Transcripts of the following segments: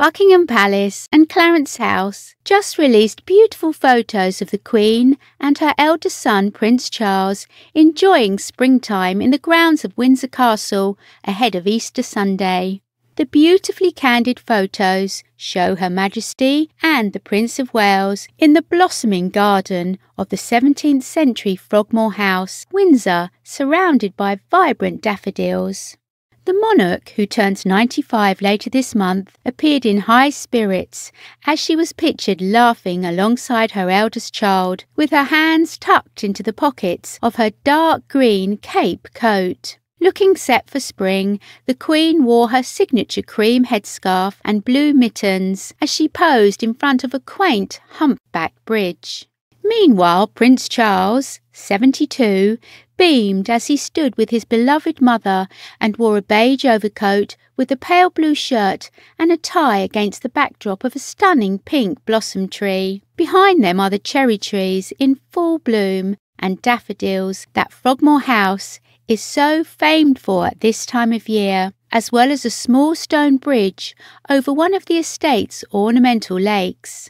Buckingham Palace and Clarence House just released beautiful photos of the Queen and her eldest son, Prince Charles, enjoying springtime in the grounds of Windsor Castle ahead of Easter Sunday. The beautifully candid photos show Her Majesty and the Prince of Wales in the blossoming garden of the 17th century Frogmore House, Windsor, surrounded by vibrant daffodils. The monarch, who turns 95 later this month, appeared in high spirits as she was pictured laughing alongside her eldest child, with her hands tucked into the pockets of her dark green cape coat. Looking set for spring, the Queen wore her signature cream headscarf and blue mittens as she posed in front of a quaint humpback bridge. Meanwhile, Prince Charles, 72, beamed as he stood with his beloved mother and wore a beige overcoat with a pale blue shirt and a tie against the backdrop of a stunning pink blossom tree. Behind them are the cherry trees in full bloom and daffodils that Frogmore House is so famed for at this time of year, as well as a small stone bridge over one of the estate's ornamental lakes.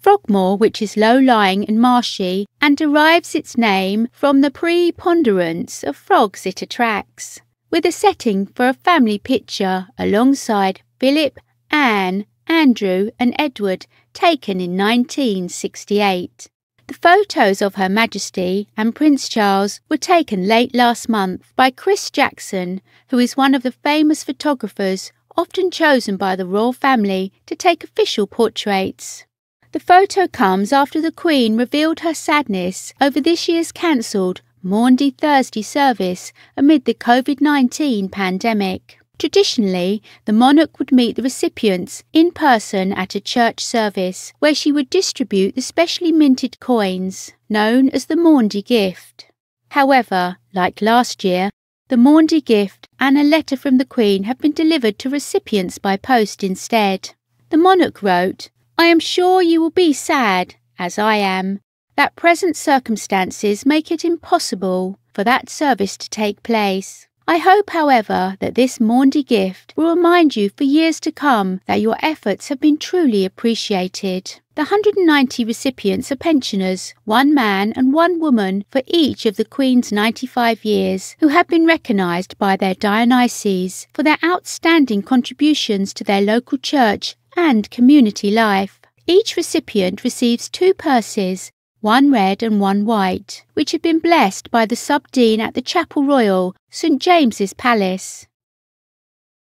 Frogmore, which is low lying and marshy, and derives its name from the preponderance of frogs it attracts, with a setting for a family picture alongside Philip, Anne, Andrew, and Edward, taken in 1968. The photos of Her Majesty and Prince Charles were taken late last month by Chris Jackson, who is one of the famous photographers often chosen by the royal family to take official portraits. The photo comes after the Queen revealed her sadness over this year's cancelled Maundy Thursday service amid the COVID 19 pandemic. Traditionally, the monarch would meet the recipients in person at a church service where she would distribute the specially minted coins, known as the Maundy gift. However, like last year, the Maundy gift and a letter from the Queen have been delivered to recipients by post instead. The monarch wrote, I am sure you will be sad, as I am, that present circumstances make it impossible for that service to take place. I hope, however, that this Maundy gift will remind you for years to come that your efforts have been truly appreciated. The 190 recipients are pensioners, one man and one woman for each of the Queen's 95 years, who have been recognised by their dioceses for their outstanding contributions to their local church and community life. Each recipient receives two purses, one red and one white, which have been blessed by the sub-dean at the Chapel Royal, St James's Palace.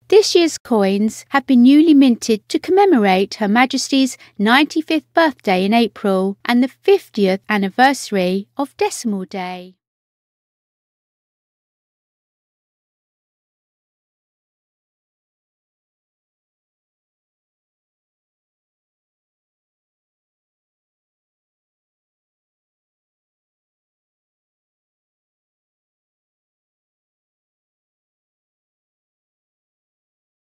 This year's coins have been newly minted to commemorate Her Majesty's 95th birthday in April and the 50th anniversary of Decimal Day.